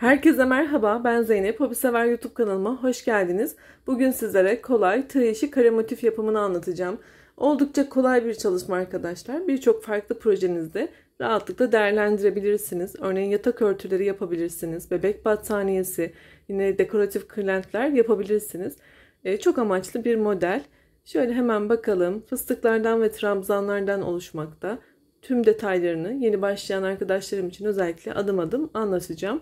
Herkese merhaba, ben Zeynep. Hobisever YouTube kanalıma hoş geldiniz. Bugün sizlere kolay tığ işi kare motif yapımını anlatacağım. Oldukça kolay bir çalışma arkadaşlar. Birçok farklı projenizde rahatlıkla değerlendirebilirsiniz. Örneğin yatak örtüleri yapabilirsiniz, bebek battaniyesi, yine dekoratif kırlentler yapabilirsiniz. E, çok amaçlı bir model. Şöyle hemen bakalım. Fıstıklardan ve trabzanlardan oluşmakta. Tüm detaylarını yeni başlayan arkadaşlarım için özellikle adım adım anlatacağım.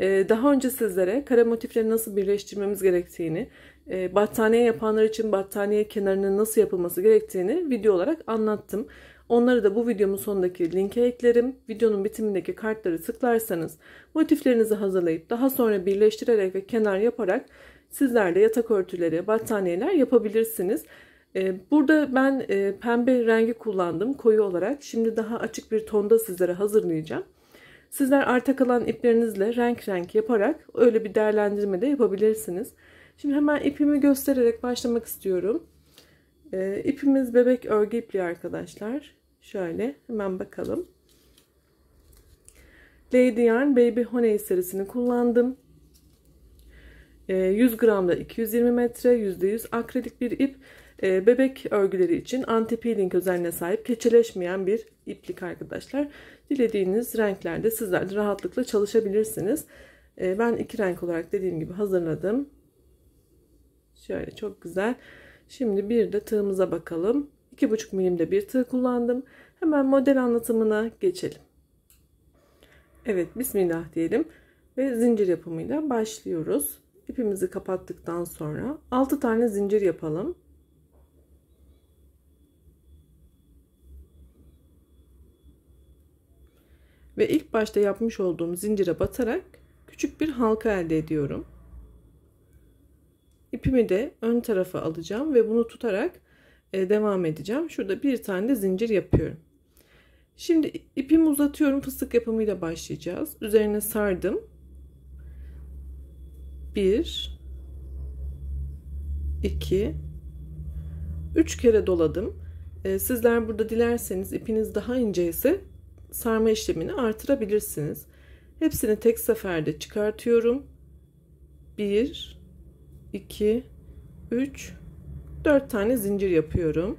Ee, daha önce sizlere kare motifleri nasıl birleştirmemiz gerektiğini, e, battaniye yapanlar için battaniye kenarının nasıl yapılması gerektiğini video olarak anlattım. Onları da bu videomun sonundaki linke eklerim. Videonun bitimindeki kartları tıklarsanız motiflerinizi hazırlayıp daha sonra birleştirerek ve kenar yaparak sizler de yatak örtüleri, battaniyeler yapabilirsiniz. Ee, burada ben e, pembe rengi kullandım koyu olarak. Şimdi daha açık bir tonda sizlere hazırlayacağım. Sizler arta kalan iplerinizle renk renk yaparak öyle bir değerlendirme de yapabilirsiniz. Şimdi hemen ipimi göstererek başlamak istiyorum. Ee, ipimiz bebek örgü ipliği arkadaşlar. Şöyle hemen bakalım. Lady Yarn Baby Honey serisini kullandım. 100 gramda 220 metre %100 akredik bir ip. Ee, bebek örgüleri için anti-peeling özelliğine sahip keçeleşmeyen bir iplik arkadaşlar. Dilediğiniz renklerde sizler de rahatlıkla çalışabilirsiniz. Ee, ben iki renk olarak dediğim gibi hazırladım. Şöyle çok güzel. Şimdi bir de tığımıza bakalım. 2,5 milimde bir tığ kullandım. Hemen model anlatımına geçelim. Evet bismillah diyelim ve zincir yapımıyla başlıyoruz. İpimizi kapattıktan sonra 6 tane zincir yapalım. ve ilk başta yapmış olduğum zincire batarak küçük bir halka elde ediyorum. İpimi de ön tarafa alacağım ve bunu tutarak e, devam edeceğim. Şurada bir tane de zincir yapıyorum. Şimdi ipimi uzatıyorum. Fıstık yapımıyla başlayacağız. Üzerine sardım. 1 2 3 kere doladım. E, sizler burada dilerseniz ipiniz daha ince ise sarma işlemini artırabilirsiniz. Hepsini tek seferde çıkartıyorum. 1 2 3 4 tane zincir yapıyorum.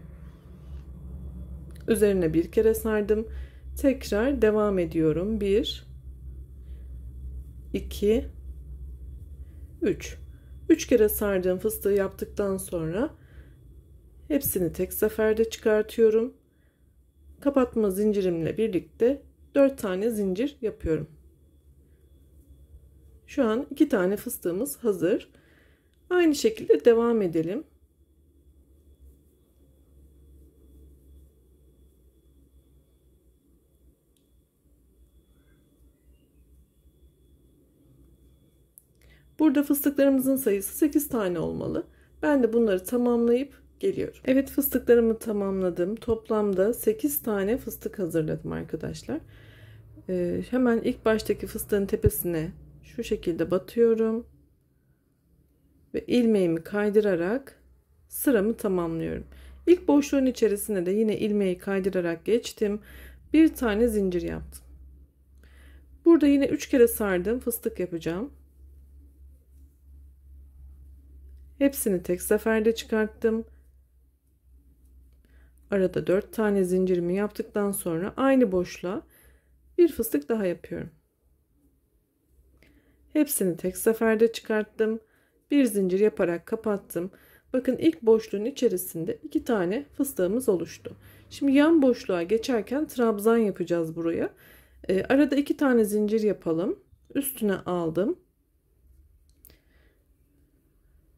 Üzerine bir kere sardım. Tekrar devam ediyorum. 1 2 3 3 kere sardığım fıstığı yaptıktan sonra hepsini tek seferde çıkartıyorum kapatma zincirimle birlikte 4 tane zincir yapıyorum. Şu an 2 tane fıstığımız hazır. Aynı şekilde devam edelim. Burada fıstıklarımızın sayısı 8 tane olmalı. Ben de bunları tamamlayıp geliyorum. Evet fıstıklarımı tamamladım. Toplamda 8 tane fıstık hazırladım arkadaşlar. Ee, hemen ilk baştaki fıstığın tepesine şu şekilde batıyorum. Ve ilmeğimi kaydırarak sıramı tamamlıyorum. İlk boşluğun içerisine de yine ilmeği kaydırarak geçtim. Bir tane zincir yaptım. Burada yine 3 kere sardım fıstık yapacağım. Hepsini tek seferde çıkarttım. Arada 4 tane zincirimi yaptıktan sonra aynı boşluğa bir fıstık daha yapıyorum. Hepsini tek seferde çıkarttım. Bir zincir yaparak kapattım. Bakın ilk boşluğun içerisinde iki tane fıstığımız oluştu. Şimdi yan boşluğa geçerken trabzan yapacağız buraya. Ee, arada iki tane zincir yapalım. Üstüne aldım.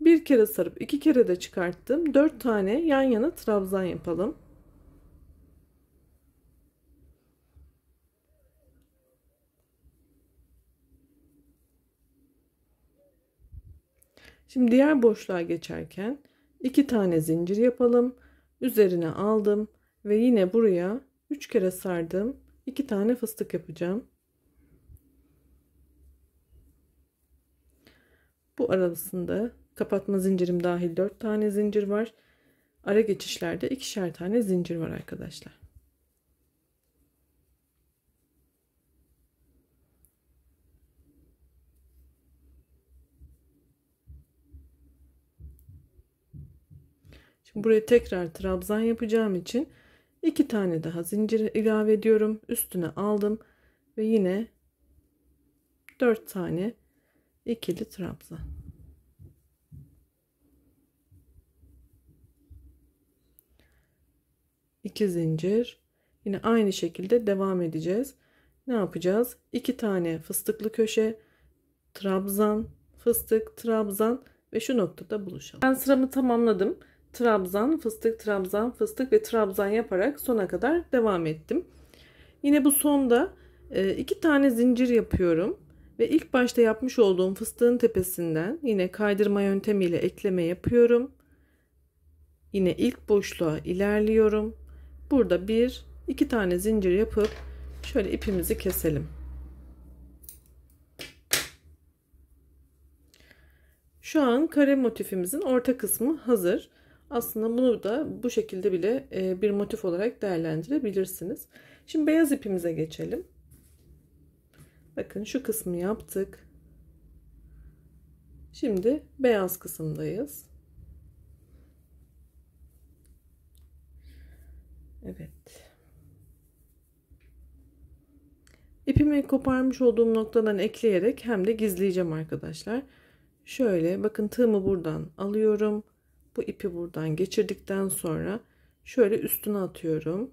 Bir kere sarıp iki kere de çıkarttım. Dört tane yan yana trabzan yapalım. Şimdi diğer boşluğa geçerken iki tane zincir yapalım. Üzerine aldım ve yine buraya üç kere sardım. İki tane fıstık yapacağım. Bu arasında Kapatma zincirim dahil 4 tane zincir var. Ara geçişlerde ikişer tane zincir var arkadaşlar. Şimdi buraya tekrar trabzan yapacağım için iki tane daha zincir ilave ediyorum. Üstüne aldım ve yine 4 tane ikili trabzan. 2 zincir yine aynı şekilde devam edeceğiz ne yapacağız 2 tane fıstıklı köşe trabzan fıstık trabzan ve şu noktada buluşalım ben sıramı tamamladım trabzan fıstık trabzan fıstık ve trabzan yaparak sona kadar devam ettim yine bu sonda e, iki tane zincir yapıyorum ve ilk başta yapmış olduğum fıstığın tepesinden yine kaydırma yöntemiyle ekleme yapıyorum. Yine ilk boşluğa ilerliyorum burada bir iki tane zincir yapıp şöyle ipimizi keselim şu an kare motifimizin orta kısmı hazır aslında bunu da bu şekilde bile e, bir motif olarak değerlendirebilirsiniz şimdi beyaz ipimize geçelim bakın şu kısmı yaptık şimdi beyaz kısımdayız Evet. İpimi koparmış olduğum noktadan ekleyerek hem de gizleyeceğim arkadaşlar. Şöyle bakın tığımı buradan alıyorum. Bu ipi buradan geçirdikten sonra şöyle üstüne atıyorum.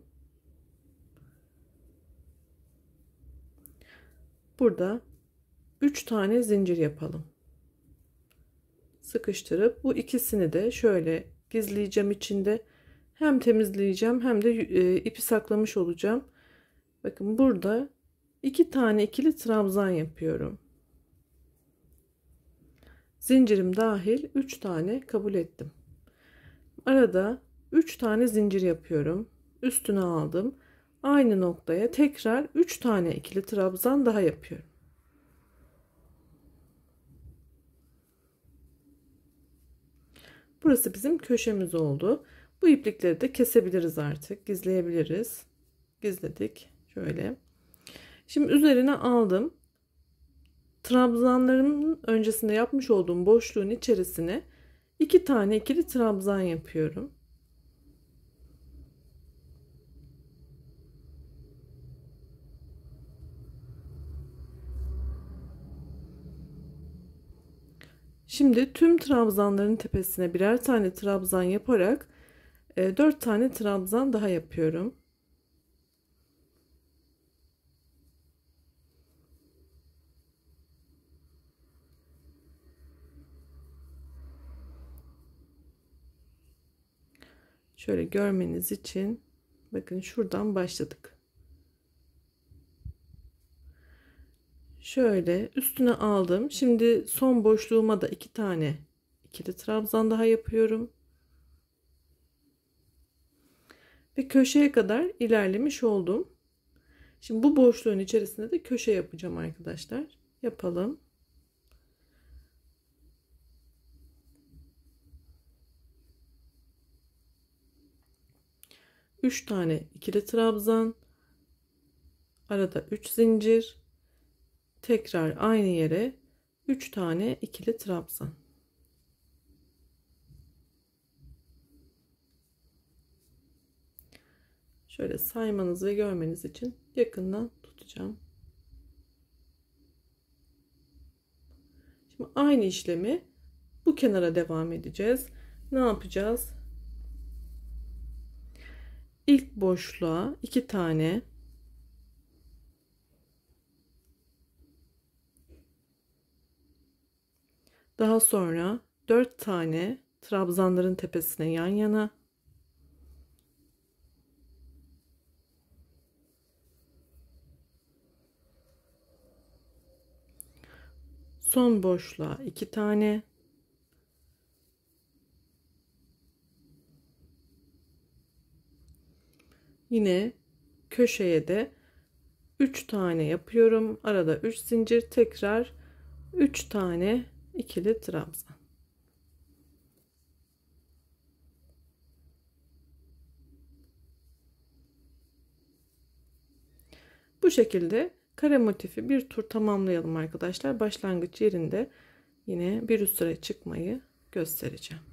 Burada 3 tane zincir yapalım. Sıkıştırıp bu ikisini de şöyle gizleyeceğim içinde hem temizleyeceğim hem de e, ipi saklamış olacağım. Bakın burada iki tane ikili trabzan yapıyorum. Zincirim dahil 3 tane kabul ettim. Arada 3 tane zincir yapıyorum. Üstüne aldım. Aynı noktaya tekrar 3 tane ikili trabzan daha yapıyorum. Burası bizim köşemiz oldu. Bu iplikleri de kesebiliriz artık. Gizleyebiliriz. Gizledik. Şöyle. Şimdi üzerine aldım. Trabzanlarımın öncesinde yapmış olduğum boşluğun içerisine iki tane ikili trabzan yapıyorum. Şimdi tüm trabzanların tepesine birer tane trabzan yaparak 4 ee, tane trabzan daha yapıyorum. Şöyle görmeniz için bakın şuradan başladık. Şöyle üstüne aldım. Şimdi son boşluğuma da iki tane ikili trabzan daha yapıyorum. ve köşeye kadar ilerlemiş oldum. Şimdi bu boşluğun içerisinde de köşe yapacağım arkadaşlar. Yapalım. Üç tane ikili trabzan, arada üç zincir, tekrar aynı yere üç tane ikili trabzan. şöyle saymanız ve görmeniz için yakından tutacağım. Şimdi aynı işlemi bu kenara devam edeceğiz. Ne yapacağız? İlk boşluğa iki tane daha sonra dört tane trabzanların tepesine yan yana son boşluğa iki tane yine köşeye de 3 tane yapıyorum arada 3 zincir tekrar 3 tane ikili trabzan bu şekilde kare motifi bir tur tamamlayalım arkadaşlar. Başlangıç yerinde yine bir üst sıraya çıkmayı göstereceğim.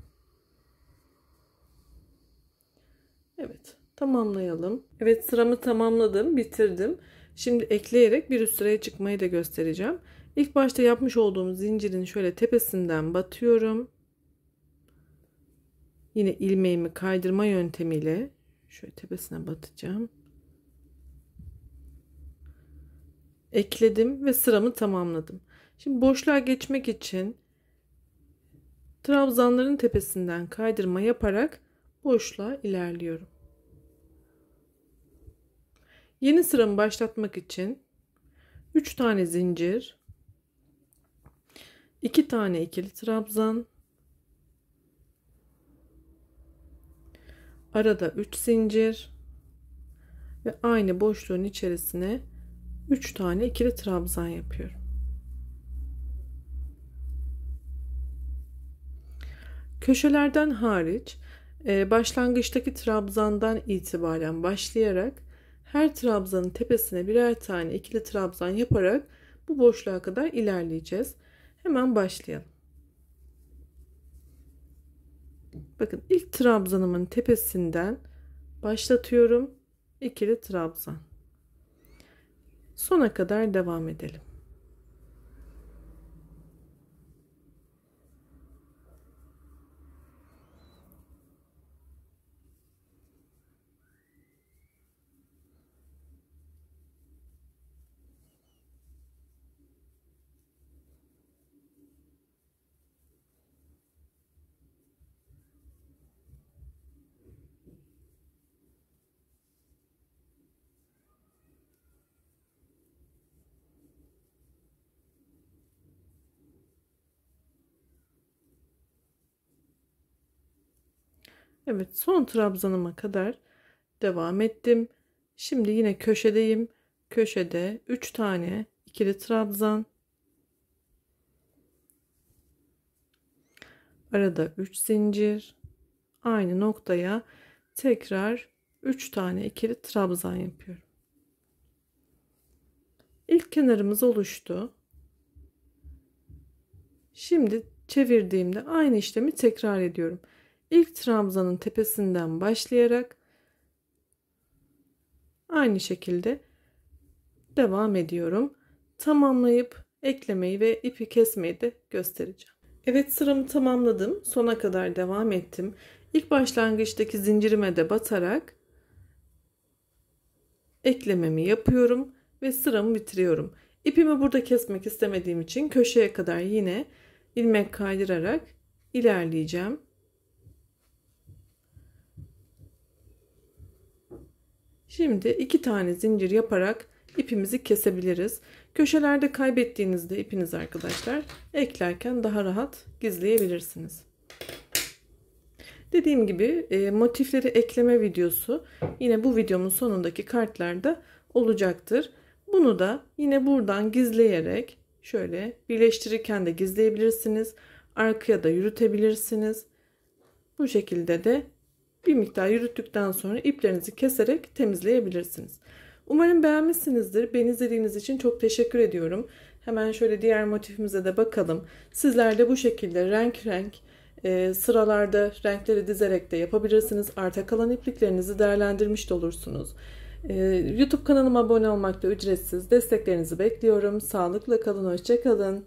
Evet tamamlayalım. Evet sıramı tamamladım bitirdim. Şimdi ekleyerek bir üst sıraya çıkmayı da göstereceğim. İlk başta yapmış olduğum zincirin şöyle tepesinden batıyorum. Yine ilmeğimi kaydırma yöntemiyle şöyle tepesine batacağım. ekledim ve sıramı tamamladım. Şimdi boşluğa geçmek için trabzanların tepesinden kaydırma yaparak boşluğa ilerliyorum. Yeni sıramı başlatmak için 3 tane zincir, 2 tane ikili trabzan, arada 3 zincir ve aynı boşluğun içerisine 3 tane ikili trabzan yapıyorum. Köşelerden hariç e, başlangıçtaki trabzandan itibaren başlayarak her trabzanın tepesine birer tane ikili trabzan yaparak bu boşluğa kadar ilerleyeceğiz. Hemen başlayalım. Bakın ilk trabzanımın tepesinden başlatıyorum. ikili trabzan sona kadar devam edelim. Evet son trabzanıma kadar devam ettim. Şimdi yine köşedeyim. Köşede 3 tane ikili trabzan. Arada 3 zincir. Aynı noktaya tekrar 3 tane ikili trabzan yapıyorum. İlk kenarımız oluştu. Şimdi çevirdiğimde aynı işlemi tekrar ediyorum ilk tramza'nın tepesinden başlayarak aynı şekilde devam ediyorum. Tamamlayıp eklemeyi ve ipi kesmeyi de göstereceğim. Evet sıramı tamamladım. Sona kadar devam ettim. İlk başlangıçtaki zincirime de batarak eklememi yapıyorum ve sıramı bitiriyorum. İpimi burada kesmek istemediğim için köşeye kadar yine ilmek kaydırarak ilerleyeceğim. Şimdi iki tane zincir yaparak ipimizi kesebiliriz. Köşelerde kaybettiğinizde ipiniz arkadaşlar eklerken daha rahat gizleyebilirsiniz. Dediğim gibi e, motifleri ekleme videosu yine bu videomun sonundaki kartlarda olacaktır. Bunu da yine buradan gizleyerek şöyle birleştirirken de gizleyebilirsiniz. Arkaya da yürütebilirsiniz. Bu şekilde de bir miktar yürüttükten sonra iplerinizi keserek temizleyebilirsiniz. Umarım beğenmişsinizdir. Beni izlediğiniz için çok teşekkür ediyorum. Hemen şöyle diğer motifimize de bakalım. Sizler de bu şekilde renk renk e, sıralarda renkleri dizerek de yapabilirsiniz. Arta kalan ipliklerinizi değerlendirmiş de olursunuz. E, YouTube kanalıma abone olmak da ücretsiz. Desteklerinizi bekliyorum. Sağlıkla kalın, hoşçakalın.